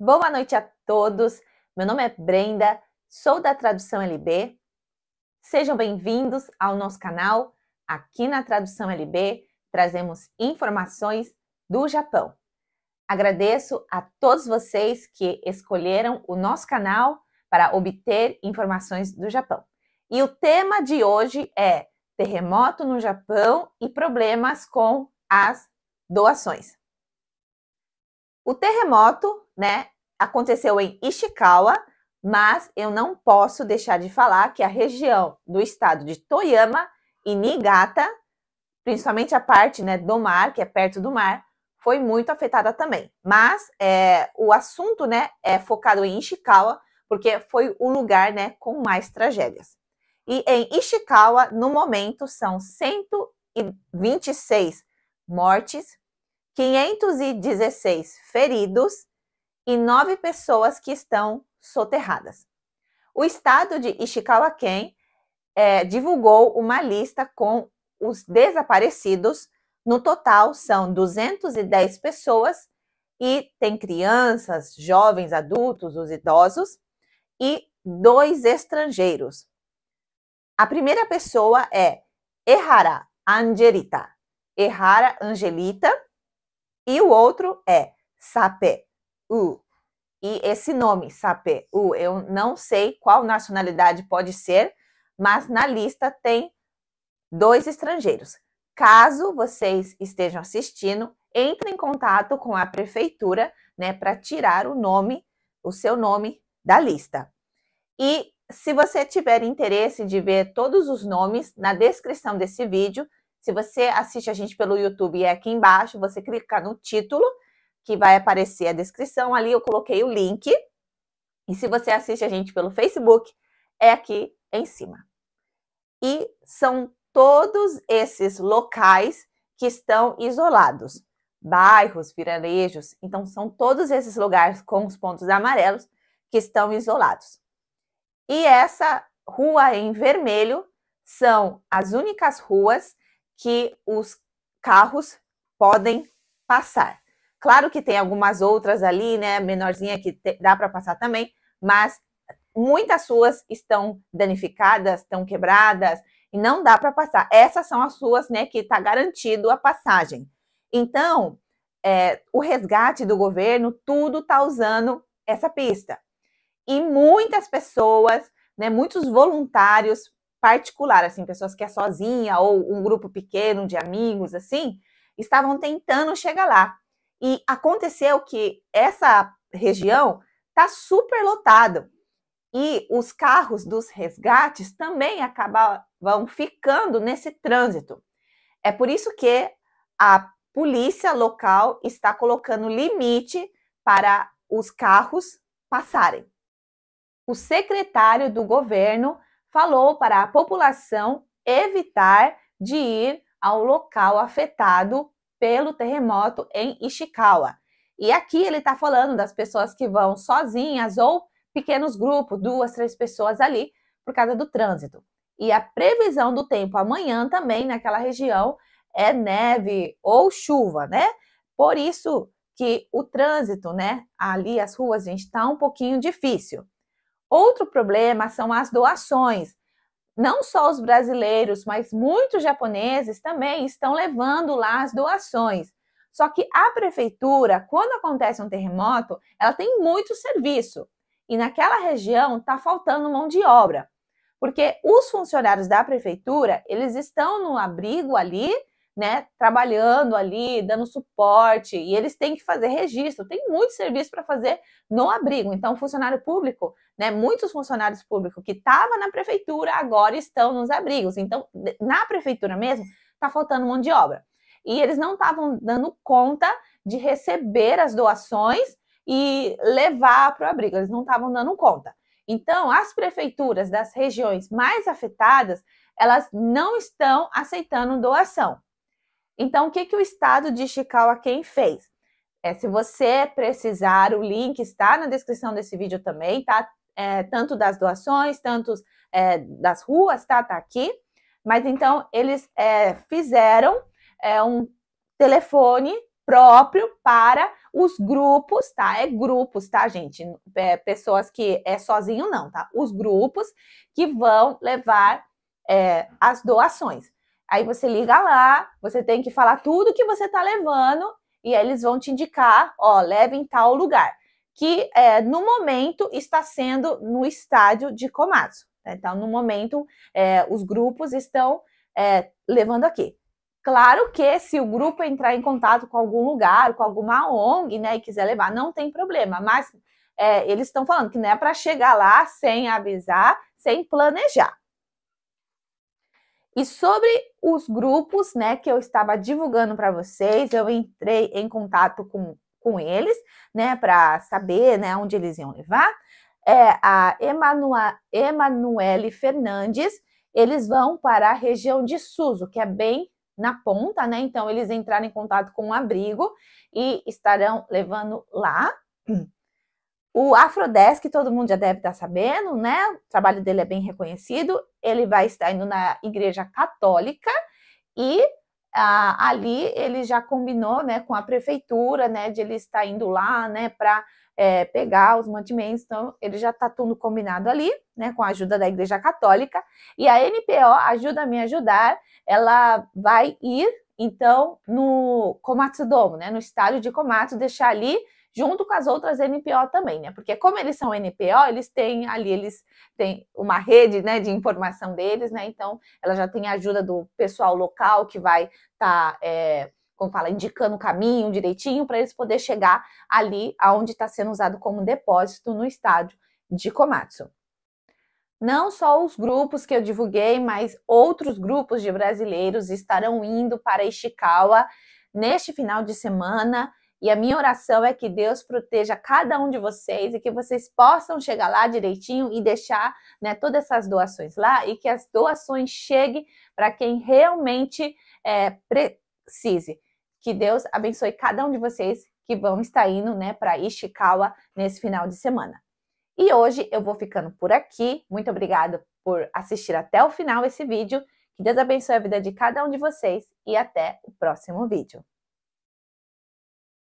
Boa noite a todos. Meu nome é Brenda, sou da Tradução LB. Sejam bem-vindos ao nosso canal. Aqui na Tradução LB trazemos informações do Japão. Agradeço a todos vocês que escolheram o nosso canal para obter informações do Japão. E o tema de hoje é terremoto no Japão e problemas com as doações. O terremoto, né, aconteceu em Ishikawa, mas eu não posso deixar de falar que a região do estado de Toyama e Niigata, principalmente a parte né, do mar, que é perto do mar, foi muito afetada também. Mas é, o assunto né, é focado em Ishikawa, porque foi o lugar né, com mais tragédias. E em Ishikawa, no momento, são 126 mortes 516 feridos e 9 pessoas que estão soterradas. O estado de Ishikawa-ken é, divulgou uma lista com os desaparecidos. No total, são 210 pessoas e tem crianças, jovens, adultos, os idosos e dois estrangeiros. A primeira pessoa é Errara Angelita. Errara Angelita e o outro é sapé u. E esse nome, sapé u, eu não sei qual nacionalidade pode ser, mas na lista tem dois estrangeiros. Caso vocês estejam assistindo, entre em contato com a prefeitura, né, para tirar o nome, o seu nome da lista. E se você tiver interesse de ver todos os nomes, na descrição desse vídeo se você assiste a gente pelo YouTube, é aqui embaixo, você clica no título, que vai aparecer a descrição ali, eu coloquei o link. E se você assiste a gente pelo Facebook, é aqui em cima. E são todos esses locais que estão isolados, bairros, vilarejos, então são todos esses lugares com os pontos amarelos que estão isolados. E essa rua em vermelho são as únicas ruas que os carros podem passar. Claro que tem algumas outras ali, né, menorzinha que te, dá para passar também, mas muitas ruas estão danificadas, estão quebradas e não dá para passar. Essas são as ruas, né, que está garantido a passagem. Então, é, o resgate do governo, tudo está usando essa pista. E muitas pessoas, né, muitos voluntários particular, assim, pessoas que é sozinha ou um grupo pequeno de amigos, assim, estavam tentando chegar lá. E aconteceu que essa região está super lotada e os carros dos resgates também acabavam ficando nesse trânsito. É por isso que a polícia local está colocando limite para os carros passarem. O secretário do governo falou para a população evitar de ir ao local afetado pelo terremoto em Ishikawa. E aqui ele está falando das pessoas que vão sozinhas ou pequenos grupos, duas, três pessoas ali, por causa do trânsito. E a previsão do tempo amanhã também naquela região é neve ou chuva, né? Por isso que o trânsito, né, ali as ruas, gente, está um pouquinho difícil. Outro problema são as doações. Não só os brasileiros, mas muitos japoneses também estão levando lá as doações. Só que a prefeitura, quando acontece um terremoto, ela tem muito serviço. E naquela região está faltando mão de obra. Porque os funcionários da prefeitura, eles estão no abrigo ali né, trabalhando ali, dando suporte, e eles têm que fazer registro. Tem muito serviço para fazer no abrigo. Então, funcionário público, né, muitos funcionários públicos que estavam na prefeitura agora estão nos abrigos. Então, na prefeitura mesmo, está faltando mão de obra. E eles não estavam dando conta de receber as doações e levar para o abrigo, eles não estavam dando conta. Então, as prefeituras das regiões mais afetadas, elas não estão aceitando doação. Então, o que, que o estado de é quem fez? É, se você precisar, o link está na descrição desse vídeo também, tá? É, tanto das doações, tanto é, das ruas, tá? Tá aqui. Mas então, eles é, fizeram é, um telefone próprio para os grupos, tá? É grupos, tá, gente? É, pessoas que é sozinho, não, tá? Os grupos que vão levar é, as doações. Aí você liga lá, você tem que falar tudo que você está levando e aí eles vão te indicar, ó, leve em tal lugar, que é, no momento está sendo no estádio de Komatsu. Né? Então, no momento, é, os grupos estão é, levando aqui. Claro que se o grupo entrar em contato com algum lugar, com alguma ONG, né, e quiser levar, não tem problema. Mas é, eles estão falando que não é para chegar lá sem avisar, sem planejar. E sobre os grupos, né, que eu estava divulgando para vocês, eu entrei em contato com, com eles, né, para saber, né, onde eles iam levar. É a Emanuele Fernandes, eles vão para a região de Suso, que é bem na ponta, né? Então eles entraram em contato com o um abrigo e estarão levando lá. O Afrodesk, todo mundo já deve estar tá sabendo, né? O trabalho dele é bem reconhecido ele vai estar indo na igreja católica e ah, ali ele já combinou né, com a prefeitura né, de ele estar indo lá né, para é, pegar os mantimentos, então ele já está tudo combinado ali, né, com a ajuda da Igreja Católica, e a NPO ajuda a me ajudar, ela vai ir então no Komatsudomo, né, no estádio de Komatsu, deixar ali junto com as outras NPO também, né? Porque como eles são NPO, eles têm ali, eles têm uma rede né, de informação deles, né? Então, ela já tem a ajuda do pessoal local que vai estar. Tá, é, como fala, indicando o caminho direitinho para eles poderem chegar ali aonde está sendo usado como depósito no estádio de Komatsu. Não só os grupos que eu divulguei, mas outros grupos de brasileiros estarão indo para Ishikawa neste final de semana e a minha oração é que Deus proteja cada um de vocês e que vocês possam chegar lá direitinho e deixar né, todas essas doações lá e que as doações cheguem para quem realmente é, precise. Que Deus abençoe cada um de vocês que vão estar indo né, para Ishikawa nesse final de semana. E hoje eu vou ficando por aqui. Muito obrigada por assistir até o final esse vídeo. Que Deus abençoe a vida de cada um de vocês e até o próximo vídeo.